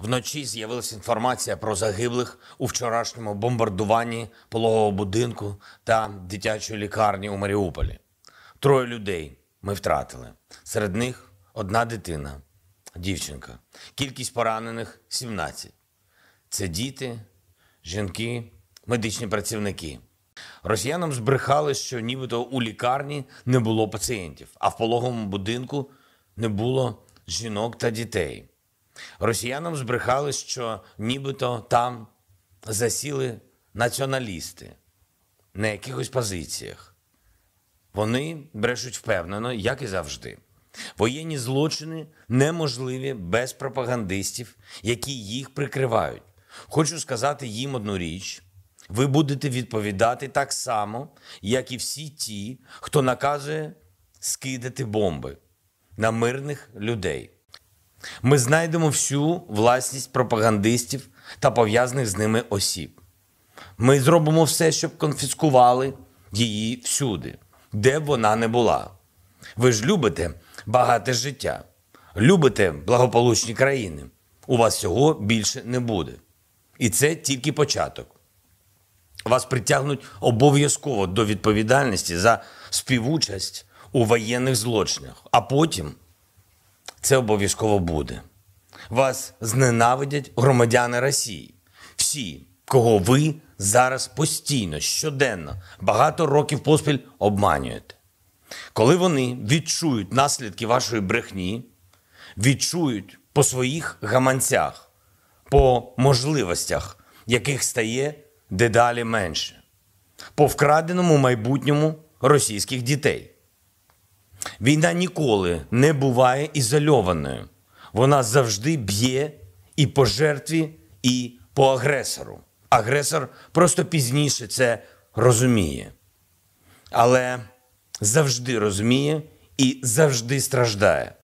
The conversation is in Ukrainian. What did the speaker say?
Вночі з'явилася інформація про загиблих у вчорашньому бомбардуванні пологового будинку та дитячої лікарні у Маріуполі. Троє людей ми втратили. Серед них одна дитина, дівчинка. Кількість поранених 17. Це діти, жінки, медичні працівники. Росіянам збрехали, що нібито у лікарні не було пацієнтів, а в пологовому будинку не було жінок та дітей. Росіянам збрехали, що нібито там засіли націоналісти на якихось позиціях. Вони брешуть впевнено, як і завжди. Воєнні злочини неможливі без пропагандистів, які їх прикривають. Хочу сказати їм одну річ: ви будете відповідати так само, як і всі ті, хто наказує скидати бомби на мирних людей. Ми знайдемо всю власність пропагандистів та пов'язаних з ними осіб. Ми зробимо все, щоб конфіскували її всюди, де б вона не була. Ви ж любите багате життя, любите благополучні країни. У вас цього більше не буде. І це тільки початок. Вас притягнуть обов'язково до відповідальності за співучасть у воєнних злочинах, а потім це обов'язково буде. Вас зненавидять громадяни Росії. Всі, кого ви зараз постійно, щоденно, багато років поспіль обманюєте. Коли вони відчують наслідки вашої брехні, відчують по своїх гаманцях, по можливостях, яких стає дедалі менше, по вкраденому майбутньому російських дітей. Війна ніколи не буває ізольованою. Вона завжди б'є і по жертві, і по агресору. Агресор просто пізніше це розуміє. Але завжди розуміє і завжди страждає.